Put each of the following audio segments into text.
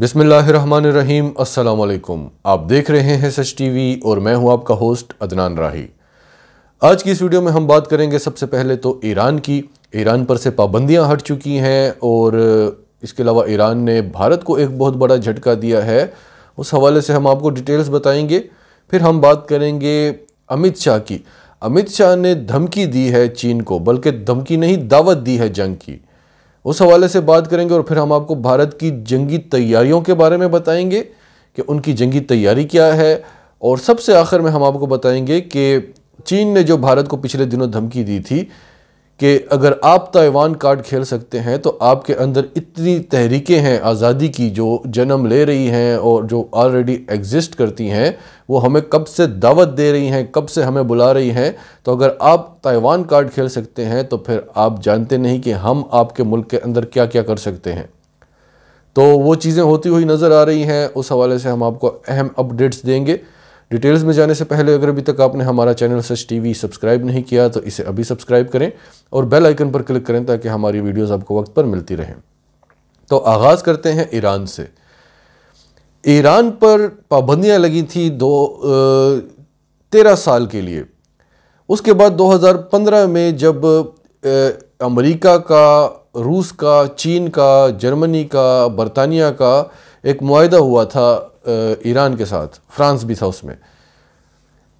बिसमीम् अल्लाम आप देख रहे हैं सच टीवी और मैं हूं आपका होस्ट अदनान राही आज की इस वीडियो में हम बात करेंगे सबसे पहले तो ईरान की ईरान पर से पाबंदियां हट चुकी हैं और इसके अलावा ईरान ने भारत को एक बहुत बड़ा झटका दिया है उस हवाले से हम आपको डिटेल्स बताएंगे फिर हम बात करेंगे अमित शाह की अमित शाह ने धमकी दी है चीन को बल्कि धमकी नहीं दावत दी है जंग की उस हवाले से बात करेंगे और फिर हम आपको भारत की जंगी तैयारियों के बारे में बताएंगे कि उनकी जंगी तैयारी क्या है और सबसे आखिर में हम आपको बताएंगे कि चीन ने जो भारत को पिछले दिनों धमकी दी थी कि अगर आप ताइवान कार्ड खेल सकते हैं तो आपके अंदर इतनी तहरीकें हैं आज़ादी की जो जन्म ले रही हैं और जो ऑलरेडी एग्जिस्ट करती हैं वो हमें कब से दावत दे रही हैं कब से हमें बुला रही हैं तो अगर आप ताइवान कार्ड खेल सकते हैं तो फिर आप जानते नहीं कि हम आपके मुल्क के अंदर क्या क्या कर सकते हैं तो वो चीज़ें होती हुई नज़र आ रही हैं उस हवाले से हम आपको अहम अपडेट्स देंगे डिटेल्स में जाने से पहले अगर अभी तक आपने हमारा चैनल सच टीवी सब्सक्राइब नहीं किया तो इसे अभी सब्सक्राइब करें और बेल आइकन पर क्लिक करें ताकि हमारी वीडियोस आपको वक्त पर मिलती रहें तो आगाज़ करते हैं ईरान से ईरान पर पाबंदियाँ लगी थी दो तेरह साल के लिए उसके बाद 2015 में जब अमरीका का रूस का चीन का जर्मनी का बरतानिया का एक माह हुआ था ईरान के साथ फ्रांस भी था उसमें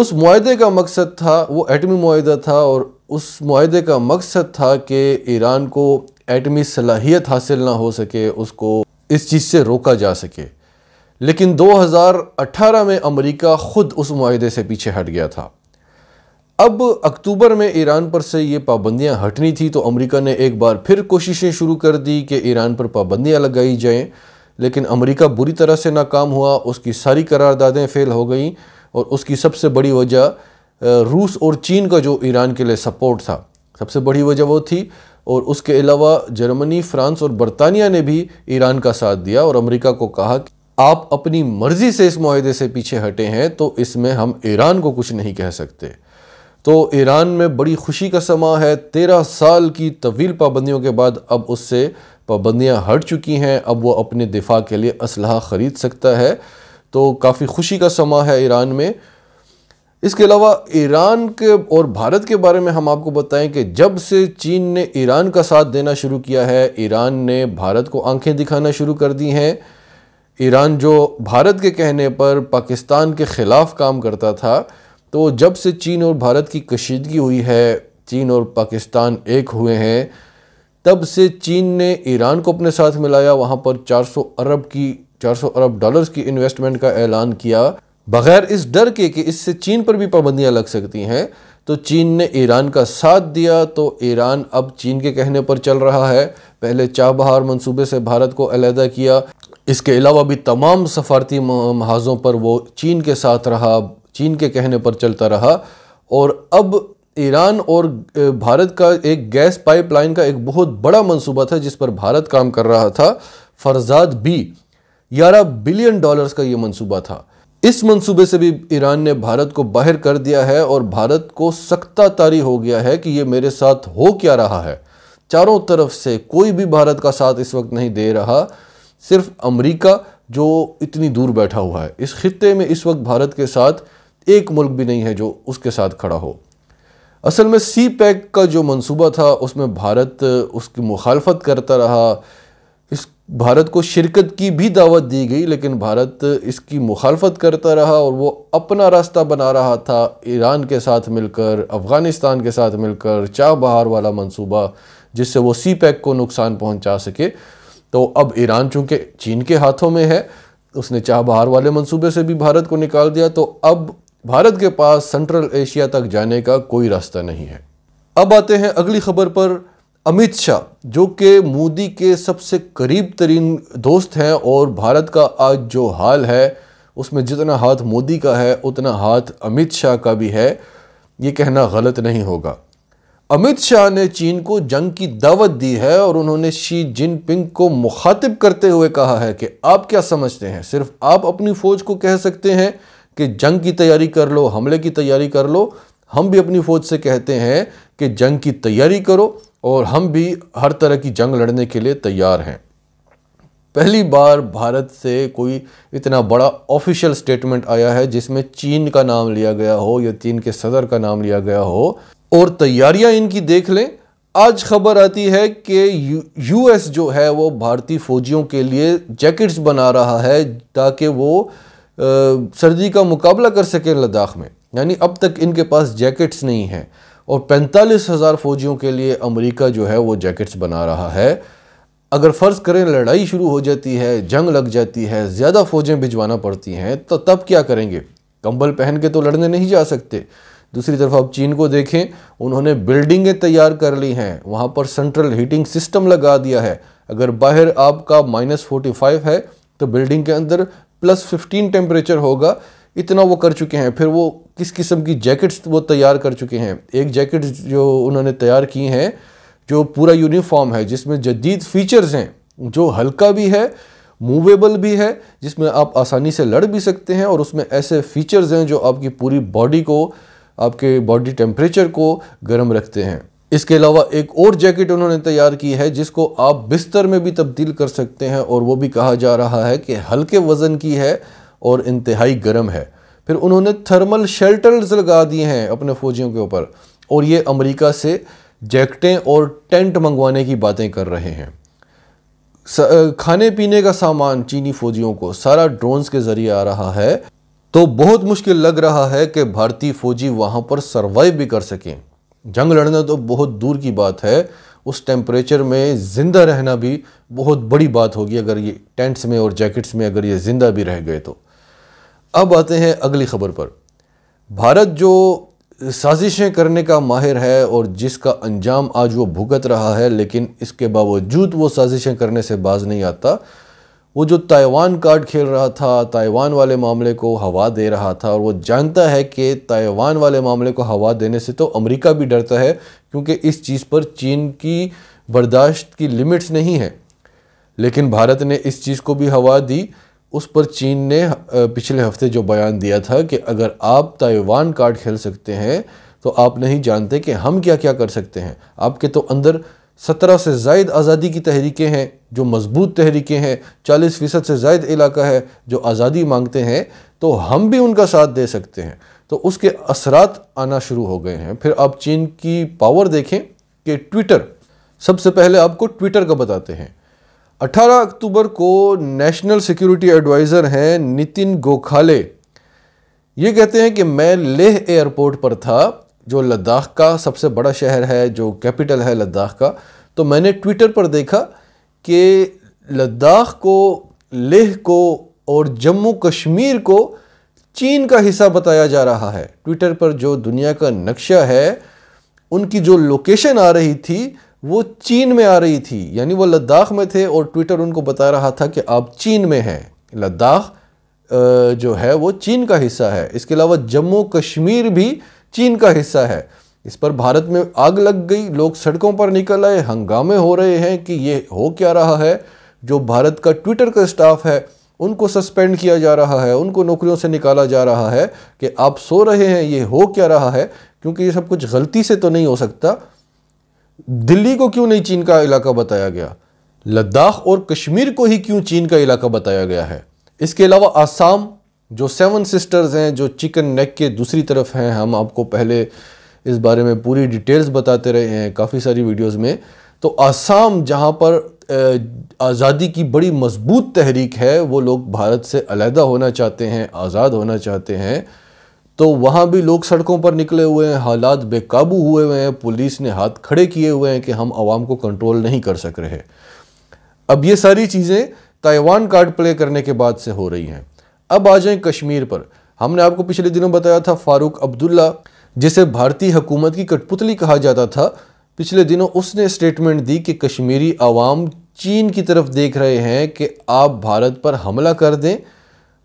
उस माहे का मकसद था वो एटमी माहा था और उस माहे का मकसद था कि ईरान को एटमी सलाहियत हासिल ना हो सके उसको इस चीज़ से रोका जा सके लेकिन 2018 में अमेरिका ख़ुद उस माहे से पीछे हट गया था अब अक्टूबर में ईरान पर से ये पाबंदियां हटनी थी तो अमेरिका ने एक बार फिर कोशिशें शुरू कर दी कि ईरान पर पाबंदियां लगाई जाएं लेकिन अमेरिका बुरी तरह से नाकाम हुआ उसकी सारी करारदादें फ़ेल हो गई और उसकी सबसे बड़ी वजह रूस और चीन का जो ईरान के लिए सपोर्ट था सबसे बड़ी वजह वो थी और उसके अलावा जर्मनी फ्रांस और बरतानिया ने भी ईरान का साथ दिया और अमेरिका को कहा कि आप अपनी मर्ज़ी से इस माहे से पीछे हटे हैं तो इसमें हम ईरान को कुछ नहीं कह सकते तो ईरान में बड़ी खुशी का समा है तेरह साल की तवील पाबंदियों के बाद अब उससे पाबंदियाँ हट चुकी हैं अब वो अपने दिफा के लिए इसल ख़रीद सकता है तो काफ़ी खुशी का समा है ईरान में इसके अलावा ईरान के और भारत के बारे में हम आपको बताएं कि जब से चीन ने ईरान का साथ देना शुरू किया है ईरान ने भारत को आंखें दिखाना शुरू कर दी हैं ईरान जो भारत के कहने पर पाकिस्तान के ख़िलाफ़ काम करता था तो जब से चीन और भारत की कशीदगी हुई है चीन और पाकिस्तान एक हुए हैं तब से चीन ने ईरान को अपने साथ मिलाया वहाँ पर 400 अरब की 400 अरब डॉलर्स की इन्वेस्टमेंट का ऐलान किया बगैर इस डर के कि इससे चीन पर भी पाबंदियाँ लग सकती हैं तो चीन ने ईरान का साथ दिया तो ईरान अब चीन के कहने पर चल रहा है पहले चाबहार मंसूबे से भारत को अलहदा किया इसके अलावा भी तमाम सफारती महाजों पर वो चीन के साथ रहा चीन के कहने पर चलता रहा और अब ईरान और भारत का एक गैस पाइपलाइन का एक बहुत बड़ा मंसूबा था जिस पर भारत काम कर रहा था फरजाद बी ग्यारह बिलियन डॉलर्स का ये मंसूबा था इस मंसूबे से भी ईरान ने भारत को बाहर कर दिया है और भारत को सख्ता तारी हो गया है कि ये मेरे साथ हो क्या रहा है चारों तरफ से कोई भी भारत का साथ इस वक्त नहीं दे रहा सिर्फ अमेरिका जो इतनी दूर बैठा हुआ है इस खत्े में इस वक्त भारत के साथ एक मुल्क भी नहीं है जो उसके साथ खड़ा हो असल में सी पैक का जो मंसूबा था उसमें भारत उसकी मुखालफत करता रहा इस भारत को शिरकत की भी दावत दी गई लेकिन भारत इसकी मुखालफत करता रहा और वो अपना रास्ता बना रहा था ईरान के साथ मिलकर अफ़गानिस्तान के साथ मिलकर बहार वाला मंसूबा जिससे वो सी पैक को नुकसान पहुंचा सके तो अब ईरान चूँकि चीन के हाथों में है उसने बहार वाले मंसूबे से भी भारत को निकाल दिया तो अब भारत के पास सेंट्रल एशिया तक जाने का कोई रास्ता नहीं है अब आते हैं अगली खबर पर अमित शाह जो कि मोदी के सबसे करीब तरीन दोस्त हैं और भारत का आज जो हाल है उसमें जितना हाथ मोदी का है उतना हाथ अमित शाह का भी है ये कहना गलत नहीं होगा अमित शाह ने चीन को जंग की दावत दी है और उन्होंने शी जिनपिंग को मुखातिब करते हुए कहा है कि आप क्या समझते हैं सिर्फ आप अपनी फ़ौज को कह सकते हैं कि जंग की तैयारी कर लो हमले की तैयारी कर लो हम भी अपनी फ़ौज से कहते हैं कि जंग की तैयारी करो और हम भी हर तरह की जंग लड़ने के लिए तैयार हैं पहली बार भारत से कोई इतना बड़ा ऑफिशियल स्टेटमेंट आया है जिसमें चीन का नाम लिया गया हो या चीन के सदर का नाम लिया गया हो और तैयारियां इनकी देख लें आज खबर आती है कि यूएस जो है वो भारतीय फौजियों के लिए जैकेट्स बना रहा है ताकि वो सर्दी का मुकाबला कर सकें लद्दाख में यानी अब तक इनके पास जैकेट्स नहीं हैं और पैंतालीस हज़ार फ़ौजियों के लिए अमेरिका जो है वो जैकेट्स बना रहा है अगर फ़र्ज़ करें लड़ाई शुरू हो जाती है जंग लग जाती है ज़्यादा फ़ौजें भिजवाना पड़ती हैं तो तब क्या करेंगे कंबल पहन के तो लड़ने नहीं जा सकते दूसरी तरफ आप चीन को देखें उन्होंने बिल्डिंगें तैयार कर ली हैं वहाँ पर सेंट्रल हीटिंग सिस्टम लगा दिया है अगर बाहर आपका माइनस फोर्टी फाइव है तो बिल्डिंग के अंदर प्लस फिफ्टीन टेम्परेचर होगा इतना वो कर चुके हैं फिर वो किस किस्म की जैकेट्स वो तैयार कर चुके हैं एक जैकेट्स जो उन्होंने तैयार की हैं जो पूरा यूनिफॉर्म है जिसमें जदीद फीचर्स हैं जो हल्का भी है मूवेबल भी है जिसमें आप आसानी से लड़ भी सकते हैं और उसमें ऐसे फीचर्स हैं जो आपकी पूरी बॉडी को आपके बॉडी टेम्परेचर को गर्म रखते हैं इसके अलावा एक और जैकेट उन्होंने तैयार की है जिसको आप बिस्तर में भी तब्दील कर सकते हैं और वो भी कहा जा रहा है कि हल्के वज़न की है और इंतहाई गर्म है फिर उन्होंने थर्मल शेल्टर्स लगा दिए हैं अपने फ़ौजियों के ऊपर और ये अमेरिका से जैकेटें और टेंट मंगवाने की बातें कर रहे हैं खाने पीने का सामान चीनी फ़ौजियों को सारा ड्रोन्स के ज़रिए आ रहा है तो बहुत मुश्किल लग रहा है कि भारतीय फ़ौजी वहाँ पर सर्वाइव भी कर सकें जंग लड़ना तो बहुत दूर की बात है उस टेम्परेचर में ज़िंदा रहना भी बहुत बड़ी बात होगी अगर ये टेंट्स में और जैकेट्स में अगर ये ज़िंदा भी रह गए तो अब आते हैं अगली खबर पर भारत जो साजिशें करने का माहिर है और जिसका अंजाम आज वो भुगत रहा है लेकिन इसके बावजूद वो साजिशें करने से बाज नहीं आता वो जो ताइवान कार्ड खेल रहा था ताइवान वाले मामले को हवा दे रहा था और वो जानता है कि ताइवान वाले मामले को हवा देने से तो अमेरिका भी डरता है क्योंकि इस चीज़ पर चीन की बर्दाश्त की लिमिट्स नहीं है लेकिन भारत ने इस चीज़ को भी हवा दी उस पर चीन ने पिछले हफ्ते जो बयान दिया था कि अगर आप ताइवान कार्ड खेल सकते हैं तो आप नहीं जानते कि हम क्या क्या कर सकते हैं आपके तो अंदर सत्रह से जायद आज़ादी की तहरीकें हैं जो मजबूत तहरीकें हैं चालीस फ़ीसद से जायद इलाका है जो आज़ादी मांगते हैं तो हम भी उनका साथ दे सकते हैं तो उसके असरात आना शुरू हो गए हैं फिर आप चीन की पावर देखें कि ट्विटर सबसे पहले आपको ट्विटर का बताते हैं 18 अक्टूबर को नेशनल सिक्योरिटी एडवाइज़र हैं नितिन गोखाले ये कहते हैं कि मैं लेह एयरपोर्ट पर था जो लद्दाख का सबसे बड़ा शहर है जो कैपिटल है लद्दाख का तो मैंने ट्विटर पर देखा कि लद्दाख को लेह को और जम्मू कश्मीर को चीन का हिस्सा बताया जा रहा है ट्विटर पर जो दुनिया का नक्शा है उनकी जो लोकेशन आ रही थी वो चीन में आ रही थी यानी वो लद्दाख में थे और ट्विटर उनको बता रहा था कि आप चीन में हैं लद्दाख जो है वो चीन का हिस्सा है इसके अलावा जम्मू कश्मीर भी चीन का हिस्सा है इस पर भारत में आग लग गई लोग सड़कों पर निकल आए हंगामे हो रहे हैं कि ये हो क्या रहा है जो भारत का ट्विटर का स्टाफ है उनको सस्पेंड किया जा रहा है उनको नौकरियों से निकाला जा रहा है कि आप सो रहे हैं ये हो क्या रहा है क्योंकि ये सब कुछ गलती से तो नहीं हो सकता दिल्ली को क्यों नहीं चीन का इलाका बताया गया लद्दाख और कश्मीर को ही क्यों चीन का इलाका बताया गया है इसके अलावा आसाम जो सेवन सिस्टर्स हैं जो चिकन नेक के दूसरी तरफ हैं हम आपको पहले इस बारे में पूरी डिटेल्स बताते रहे हैं काफ़ी सारी वीडियोस में तो आसाम जहां पर आज़ादी की बड़ी मजबूत तहरीक है वो लोग भारत से अलहदा होना चाहते हैं आज़ाद होना चाहते हैं तो वहाँ भी लोग सड़कों पर निकले हुए हैं हालात बेकाबू हुए हुए हैं पुलिस ने हाथ खड़े किए हुए हैं कि हम आवाम को कंट्रोल नहीं कर सक रहे अब ये सारी चीज़ें ताइवान कार्ड प्ले करने के बाद से हो रही हैं अब आ जाएं कश्मीर पर हमने आपको पिछले दिनों बताया था फारूक अब्दुल्ला जिसे भारतीय हुकूमत की कठपुतली कहा जाता था पिछले दिनों उसने स्टेटमेंट दी कि कश्मीरी आवाम चीन की तरफ देख रहे हैं कि आप भारत पर हमला कर दें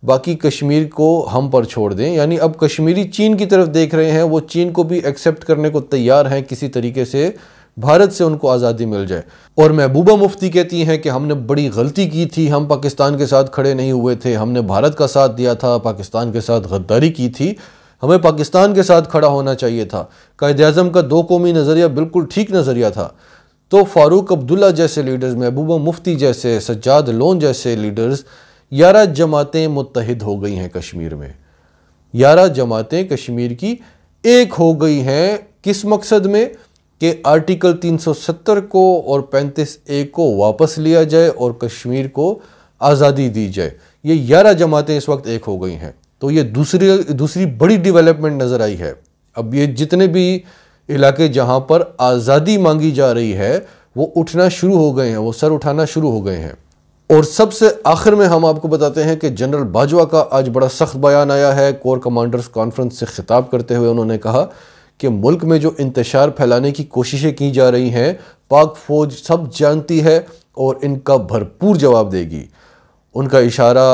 बाकी कश्मीर को हम पर छोड़ दें यानी अब कश्मीरी चीन की तरफ देख रहे हैं वो चीन को भी एक्सेप्ट करने को तैयार हैं किसी तरीके से भारत से उनको आज़ादी मिल जाए और महबूबा मुफ्ती कहती हैं कि हमने बड़ी गलती की थी हम पाकिस्तान के साथ खड़े नहीं हुए थे हमने भारत का साथ दिया था पाकिस्तान के साथ गद्दारी की थी हमें पाकिस्तान के साथ खड़ा होना चाहिए था कायद अजम का दो कौमी नज़रिया बिल्कुल ठीक नज़रिया था तो फारूक अब्दुल्ला जैसे लीडर्स महबूबा मुफ्ती जैसे सज्जाद लोन जैसे लीडर्स ग्यारह जमातें मुतहद हो गई हैं कश्मीर में ग्यारह जमातें कश्मीर की एक हो गई हैं किस मकसद में कि आर्टिकल 370 को और 35 ए को वापस लिया जाए और कश्मीर को आज़ादी दी जाए ये ग्यारह जमातें इस वक्त एक हो गई हैं तो ये दूसरी दूसरी बड़ी डेवलपमेंट नज़र आई है अब ये जितने भी इलाके जहां पर आज़ादी मांगी जा रही है वो उठना शुरू हो गए हैं वो सर उठाना शुरू हो गए हैं और सबसे आखिर में हम आपको बताते हैं कि जनरल बाजवा का आज बड़ा सख्त बयान आया है कोर कमांडर्स कॉन्फ्रेंस से खिताब करते हुए उन्होंने कहा कि मुल्क में जो इंतशार फैलाने की कोशिशें की जा रही हैं पाक फ़ौज सब जानती है और इनका भरपूर जवाब देगी उनका इशारा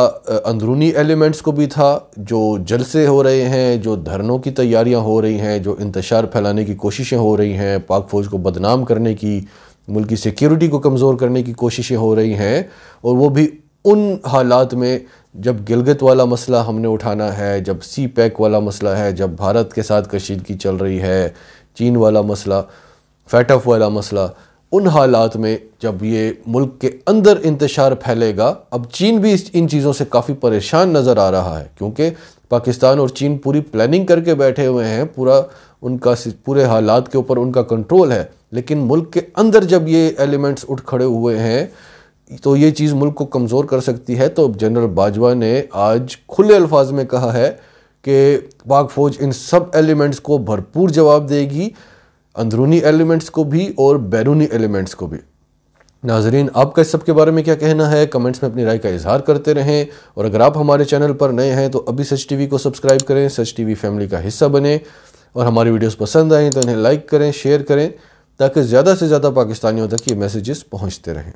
अंदरूनी एलिमेंट्स को भी था जो जलसे हो रहे हैं जो धरनों की तैयारियां हो रही हैं जो इंतशार फैलाने की कोशिशें हो रही हैं पाक फ़ौज को बदनाम करने की मुल्क की सिक्योरिटी को कमज़ोर करने की कोशिशें हो रही हैं और वो भी उन हालात में जब गिलगित वाला मसला हमने उठाना है जब सी पैक वाला मसला है जब भारत के साथ कशीदगी चल रही है चीन वाला मसला ऑफ वाला मसला उन हालात में जब ये मुल्क के अंदर इंतशार फैलेगा अब चीन भी इन चीज़ों से काफ़ी परेशान नज़र आ रहा है क्योंकि पाकिस्तान और चीन पूरी प्लानिंग करके बैठे हुए हैं पूरा उनका पूरे हालात के ऊपर उनका कंट्रोल है लेकिन मुल्क के अंदर जब ये एलिमेंट्स उठ खड़े हुए हैं तो ये चीज़ मुल्क को कमज़ोर कर सकती है तो जनरल बाजवा ने आज खुले अल्फाज में कहा है कि पाक फ़ौज इन सब एलिमेंट्स को भरपूर जवाब देगी अंदरूनी एलिमेंट्स को भी और बैरूनी एलिमेंट्स को भी नाजरीन आपका इस सब के बारे में क्या कहना है कमेंट्स में अपनी राय का इजहार करते रहें और अगर आप हमारे चैनल पर नए हैं तो अभी सच वी को सब्सक्राइब करें सच वी फैमिली का हिस्सा बने और हमारी वीडियोज़ पसंद आएँ तो इन्हें लाइक करें शेयर करें ताकि ज़्यादा से ज़्यादा पाकिस्तानियों तक ये मैसेजेस पहुँचते रहें